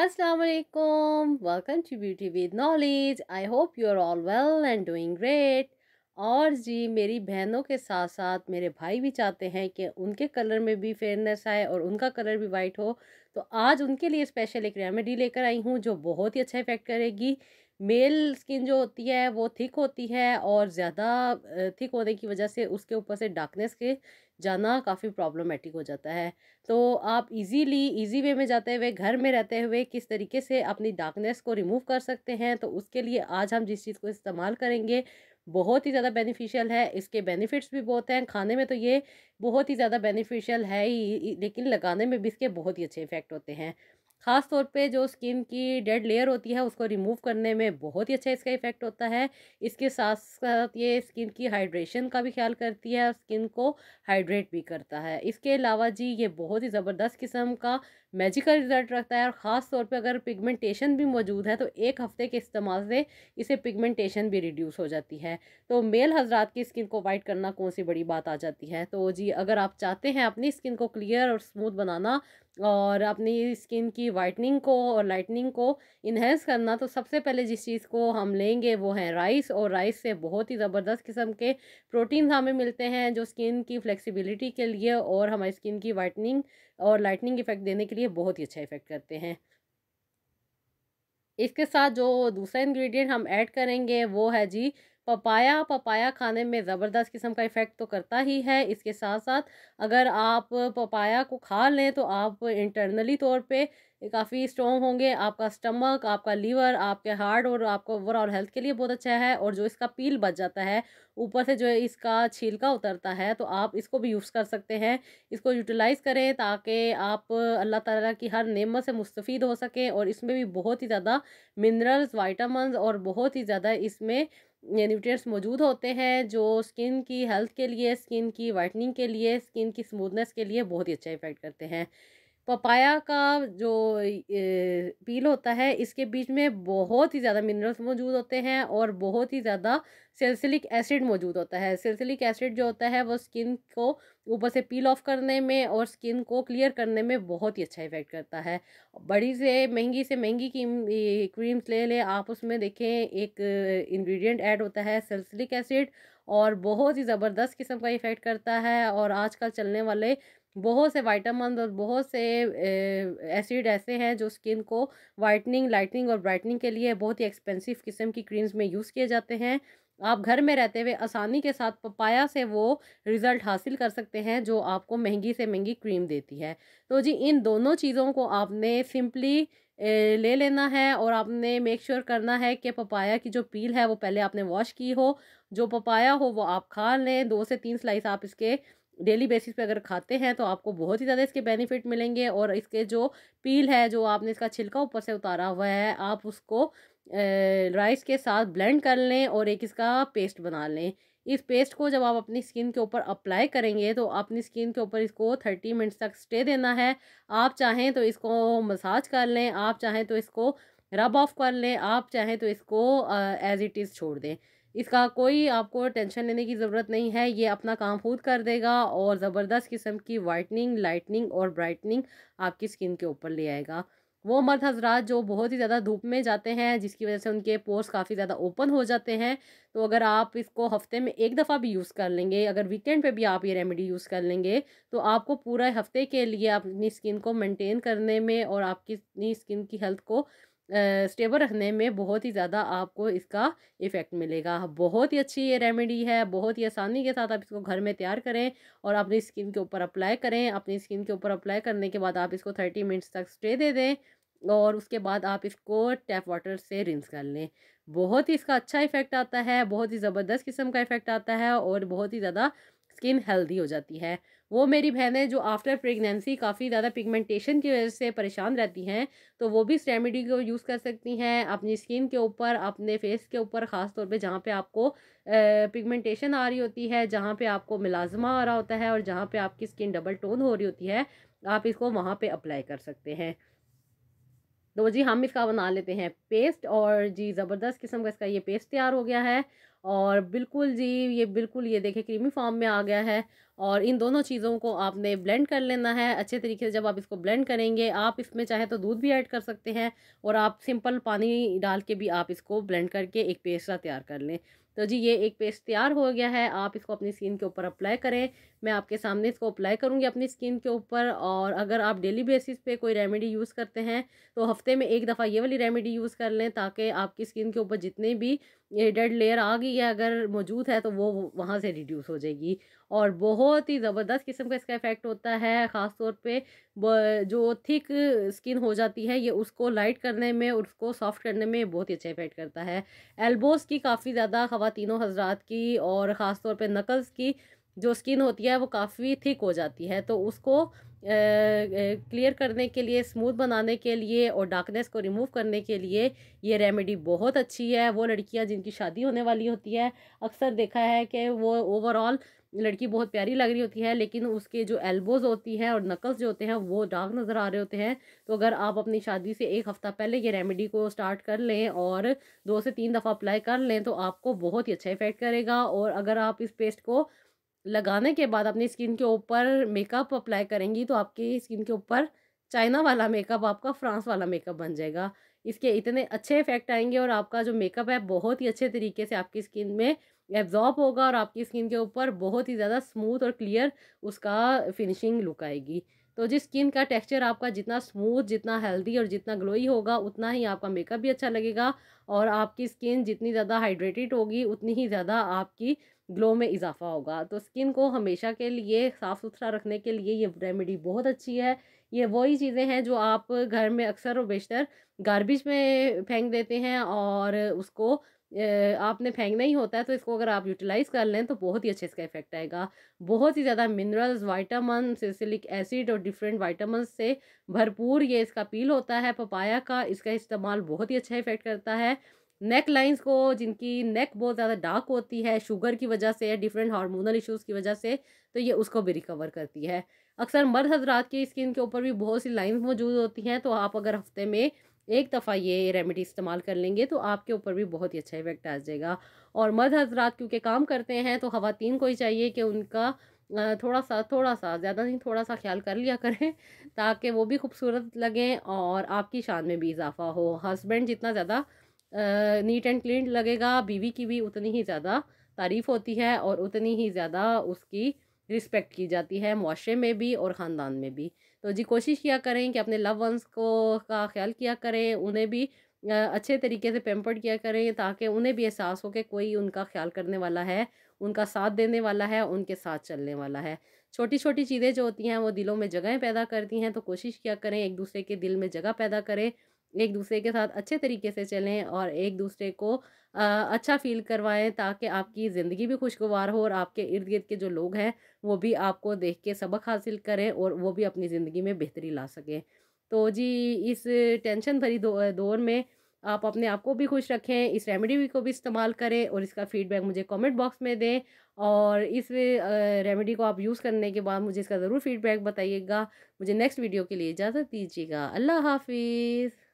असलकुम welcome to beauty with knowledge I hope you are all well and doing great और जी मेरी बहनों के साथ साथ मेरे भाई भी चाहते हैं कि उनके कलर में भी फेयरनेस आए और उनका कलर भी वाइट हो तो आज उनके लिए स्पेशल एक रेमेडी लेकर आई हूँ जो बहुत ही अच्छा इफेक्ट करेगी मेल स्किन जो होती है वो थिक होती है और ज़्यादा थिक होने की वजह से उसके ऊपर से डार्कनेस के जाना काफ़ी प्रॉब्लमेटिक हो जाता है तो आप इजीली इजी वे में जाते हुए घर में रहते हुए किस तरीके से अपनी डार्कनेस को रिमूव कर सकते हैं तो उसके लिए आज हम जिस चीज़ को इस्तेमाल करेंगे बहुत ही ज़्यादा बेनिफिशियल है इसके बेनिफिट्स भी बहुत हैं खाने में तो ये बहुत ही ज़्यादा बेनिफिशियल है ही लेकिन लगाने में भी इसके बहुत ही अच्छे इफेक्ट होते हैं ख़ास तौर पे जो स्किन की डेड लेयर होती है उसको रिमूव करने में बहुत ही अच्छा इसका इफेक्ट होता है इसके साथ साथ ये स्किन की हाइड्रेशन का भी ख्याल करती है और स्किन को हाइड्रेट भी करता है इसके अलावा जी ये बहुत ही ज़बरदस्त किस्म का मैजिकल रिजल्ट रखता है और ख़ास तौर पर अगर पिगमेंटेशन भी मौजूद है तो एक हफ़्ते के इस्तेमाल से इसे पिगमेंटेशन भी रिड्यूस हो जाती है तो मेल हजरात की स्किन को वाइट करना कौन सी बड़ी बात आ जाती है तो जी अगर आप चाहते हैं अपनी स्किन को क्लियर और स्मूथ बनाना और अपनी स्किन की वाइटनिंग को और लाइटनिंग को इन्हेंस करना तो सबसे पहले जिस चीज़ को हम लेंगे वो है राइस और राइस से बहुत ही ज़बरदस्त किस्म के प्रोटीन हमें मिलते हैं जो स्किन की फ्लेक्सिबिलिटी के लिए और हमारी स्किन की वाइटनिंग और लाइटनिंग इफ़ेक्ट देने के लिए बहुत ही अच्छा इफ़ेक्ट करते हैं इसके साथ जो दूसरा इन्ग्रीडियंट हम ऐड करेंगे वो है जी पपाया पपाया खाने में ज़बरदस्त किस्म का इफ़ेक्ट तो करता ही है इसके साथ साथ अगर आप पपाया को खा लें तो आप इंटरनली तौर पे काफ़ी स्ट्रॉन्ग होंगे आपका स्टमक आपका लीवर आपके हार्ट और आपको ओवरऑल हेल्थ के लिए बहुत अच्छा है और जो इसका पील बच जाता है ऊपर से जो इसका छिलका उतरता है तो आप इसको भी यूज़ कर सकते हैं इसको यूटिलाइज़ करें ताकि आप अल्लाह ताला की हर नेमत से मुस्तफ़ हो सकें और इसमें भी बहुत ही ज़्यादा मिनरल्स वाइटामस और बहुत ही ज़्यादा इसमें न्यूट्रिएंट्स मौजूद होते हैं जो स्किन की हेल्थ के लिए स्किन की वाइटनिंग के लिए स्किन की स्मूथनेस के लिए बहुत ही अच्छा इफेक्ट करते हैं पपाया का जो पील होता है इसके बीच में बहुत ही ज़्यादा मिनरल्स मौजूद होते हैं और बहुत ही ज़्यादा सेल्सिलिक एसिड मौजूद होता है सेल्सिलिक एसिड जो होता है वो स्किन को ऊपर से पील ऑफ करने में और स्किन को क्लियर करने में बहुत ही अच्छा इफेक्ट करता है बड़ी से महंगी से महंगी क्रीम्स ले लें आप उसमें देखें एक इन्ग्रीडियंट ऐड होता है सेल्सिलिक एसिड और बहुत ही ज़बरदस्त किस्म का इफ़ेक्ट करता है और आजकल चलने वाले बहुत से वाइटामस और बहुत से एसिड ऐसे हैं जो स्किन को वाइटनिंग लाइटनिंग और ब्राइटनिंग के लिए बहुत ही एक्सपेंसिव किस्म की क्रीम्स में यूज़ किए जाते हैं आप घर में रहते हुए आसानी के साथ पपाया से वो रिज़ल्ट हासिल कर सकते हैं जो आपको महंगी से महंगी क्रीम देती है तो जी इन दोनों चीज़ों को आपने सिंपली ले लेना है और आपने मेक श्योर sure करना है कि पपाया की जो पील है वो पहले आपने वॉश की हो जो पपाया हो वो आप खा लें दो से तीन स्लाइस आप इसके डेली बेसिस पे अगर खाते हैं तो आपको बहुत ही ज़्यादा इसके बेनिफिट मिलेंगे और इसके जो पील है जो आपने इसका छिलका ऊपर से उतारा हुआ है आप उसको राइस के साथ ब्लेंड कर लें और एक इसका पेस्ट बना लें इस पेस्ट को जब आप अपनी स्किन के ऊपर अप्लाई करेंगे तो अपनी स्किन के ऊपर इसको थर्टी मिनट्स तक स्टे देना है आप चाहें तो इसको मसाज कर लें आप चाहें तो इसको रब ऑफ कर लें आप चाहें तो इसको एज़ इट इज़ छोड़ दें इसका कोई आपको टेंशन लेने की ज़रूरत नहीं है ये अपना काम खुद कर देगा और ज़बरदस्त किस्म की वाइटनिंग लाइटनिंग और ब्राइटनिंग आपकी स्किन के ऊपर ले आएगा वो मर्द हजरात जो बहुत ही ज़्यादा धूप में जाते हैं जिसकी वजह से उनके पोर्स काफ़ी ज़्यादा ओपन हो जाते हैं तो अगर आप इसको हफ्ते में एक दफ़ा भी यूज़ कर लेंगे अगर वीकेंड पे भी आप ये रेमेडी यूज़ कर लेंगे तो आपको पूरा हफ्ते के लिए अपनी स्किन को मेंटेन करने में और आपकी स्किन की हेल्थ को स्टेबल रखने में बहुत ही ज़्यादा आपको इसका इफ़ेक्ट मिलेगा बहुत ही अच्छी ये रेमेडी है बहुत ही आसानी के साथ आप इसको घर में तैयार करें और अपनी स्किन के ऊपर अप्लाई करें अपनी स्किन के ऊपर अप्लाई करने के बाद आप इसको थर्टी मिनट्स तक स्टे दे दें और उसके बाद आप इसको टैप वाटर से रिंस कर लें बहुत ही इसका अच्छा इफेक्ट आता है बहुत ही ज़बरदस्त किस्म का इफेक्ट आता है और बहुत ही ज़्यादा स्किन हेल्दी हो जाती है वो मेरी बहनें जो आफ्टर प्रेगनेंसी काफ़ी ज़्यादा पिगमेंटेशन की वजह से परेशान रहती हैं तो वो भी इस रेमेडी को यूज़ कर सकती हैं अपनी स्किन के ऊपर अपने फेस के ऊपर ख़ास तौर पे जहाँ पे आपको पिगमेंटेशन आ रही होती है जहाँ पे आपको मिलाजमा आ रहा होता है और जहाँ पे आपकी स्किन डबल टोन हो रही होती है आप इसको वहाँ पर अप्लाई कर सकते हैं तो जी हम इसका बना लेते हैं पेस्ट और जी ज़बरदस्त किस्म का इसका ये पेस्ट तैयार हो गया है और बिल्कुल जी ये बिल्कुल ये देखें क्रीमी फॉर्म में आ गया है और इन दोनों चीज़ों को आपने ब्लेंड कर लेना है अच्छे तरीके से जब आप इसको ब्लेंड करेंगे आप इसमें चाहे तो दूध भी ऐड कर सकते हैं और आप सिंपल पानी डाल के भी आप इसको ब्लेंड करके एक पेस्ट तैयार कर लें तो जी ये एक पेस्ट तैयार हो गया है आप इसको अपनी स्किन के ऊपर अप्लाई करें मैं आपके सामने इसको अप्लाई करूँगी अपनी स्किन के ऊपर और अगर आप डेली बेसिस पे कोई रेमेडी यूज़ करते हैं तो हफ्ते में एक दफ़ा ये वाली रेमेडी यूज़ कर लें ताकि आपकी स्किन के ऊपर जितने भी ये डेड लेयर आ गई है अगर मौजूद है तो वो वहाँ से रिड्यूस हो जाएगी और बहुत ही ज़बरदस्त किस्म का इसका इफ़ेक्ट होता है ख़ास तौर पे जो थिक स्किन हो जाती है ये उसको लाइट करने में और उसको सॉफ्ट करने में बहुत ही अच्छा इफ़ेक्ट करता है एल्बोज़ की काफ़ी ज़्यादा ख़वातिनों हजरात की और ख़ास तौर पर नकल्स की जो स्किन होती है वो काफ़ी थिक हो जाती है तो उसको क्लियर करने के लिए स्मूथ बनाने के लिए और डार्कनेस को रिमूव करने के लिए ये रेमेडी बहुत अच्छी है वो लड़कियां जिनकी शादी होने वाली होती है अक्सर देखा है कि वो ओवरऑल लड़की बहुत प्यारी लग रही होती है लेकिन उसके जो एल्बोज होती हैं और नकल्स जो होते हैं वो डार्क नज़र आ रहे होते हैं तो अगर आप अपनी शादी से एक हफ़्ता पहले ये रेमेडी को स्टार्ट कर लें और दो से तीन दफ़ा अप्लाई कर लें तो आपको बहुत ही अच्छा इफेक्ट करेगा और अगर आप इस पेस्ट को लगाने के बाद अपनी स्किन के ऊपर मेकअप अप्लाई करेंगी तो आपकी स्किन के ऊपर चाइना वाला मेकअप आपका फ्रांस वाला मेकअप बन जाएगा इसके इतने अच्छे इफेक्ट आएंगे और आपका जो मेकअप है बहुत ही अच्छे तरीके से आपकी स्किन में एब्जॉर्ब होगा और आपकी स्किन के ऊपर बहुत ही ज़्यादा स्मूथ और क्लियर उसका फिनिशिंग लुक आएगी तो जिस स्किन का टेक्सचर आपका जितना स्मूथ जितना हेल्दी और जितना ग्लोई होगा उतना ही आपका मेकअप भी अच्छा लगेगा और आपकी स्किन जितनी ज़्यादा हाइड्रेटेड होगी उतनी ही ज़्यादा आपकी ग्लो में इजाफा होगा तो स्किन को हमेशा के लिए साफ़ सुथरा रखने के लिए ये रेमेडी बहुत अच्छी है ये वही चीज़ें हैं जो आप घर में अक्सर और बेशतर गार्बेज में फेंक देते हैं और उसको आपने फेंकना ही होता है तो इसको अगर आप यूटिलाइज़ कर लें तो बहुत ही अच्छे इसका इफेक्ट आएगा बहुत ही ज़्यादा मिनरल्स वाइटामिन सिलिक एसिड और डिफरेंट वाइटामस से भरपूर ये इसका पील होता है पपाया का इसका इस्तेमाल बहुत ही अच्छा इफेक्ट करता है नेक लाइंस को जिनकी नेक बहुत ज़्यादा डार्क होती है शुगर की वजह से डिफरेंट हार्मोनल इश्यूज़ की वजह से तो ये उसको भी रिकवर करती है अक्सर मर्द हजरात की स्किन के ऊपर भी बहुत सी लाइंस मौजूद होती हैं तो आप अगर हफ्ते में एक दफ़ा ये रेमेडी इस्तेमाल कर लेंगे तो आपके ऊपर भी बहुत ही अच्छा इफेक्ट आ जाएगा और मर्द हजरात क्योंकि काम करते हैं तो ख़वातीन को ही चाहिए कि उनका थोड़ा सा थोड़ा सा ज़्यादा नहीं थोड़ा सा ख्याल कर लिया करें ताकि वो भी खूबसूरत लगें और आपकी शान में भी इजाफा हो हस्बैंड जितना ज़्यादा नीट एंड क्लीन लगेगा बीवी की भी उतनी ही ज़्यादा तारीफ़ होती है और उतनी ही ज़्यादा उसकी रिस्पेक्ट की जाती है मुआरे में भी और ख़ानदान में भी तो जी कोशिश किया करें कि अपने लव वंस को का ख्याल किया करें उन्हें भी अच्छे तरीके से पेम्पर्ड किया करें ताकि उन्हें भी एहसास हो कि कोई उनका ख्याल करने वाला है उनका साथ देने वाला है उनके साथ चलने वाला है छोटी छोटी चीज़ें जो होती हैं वो दिलों में जगहें पैदा करती हैं तो कोशिश किया करें एक दूसरे के दिल में जगह पैदा करें एक दूसरे के साथ अच्छे तरीके से चलें और एक दूसरे को अच्छा फील करवाएं ताकि आपकी ज़िंदगी भी खुशगवार हो और आपके इर्द गिर्द के जो लोग हैं वो भी आपको देख के सबक हासिल करें और वो भी अपनी ज़िंदगी में बेहतरी ला सकें तो जी इस टेंशन भरी दौर में आप अपने आप को भी खुश रखें इस रेमेडी को भी इस्तेमाल करें और इसका फीडबैक मुझे कमेंट बॉक्स में दें और इस रेमेडी को आप यूज़ करने के बाद मुझे इसका ज़रूर फीडबैक बताइएगा मुझे नेक्स्ट वीडियो के लिए इजाज़त दीजिएगा अल्लाह हाफिज़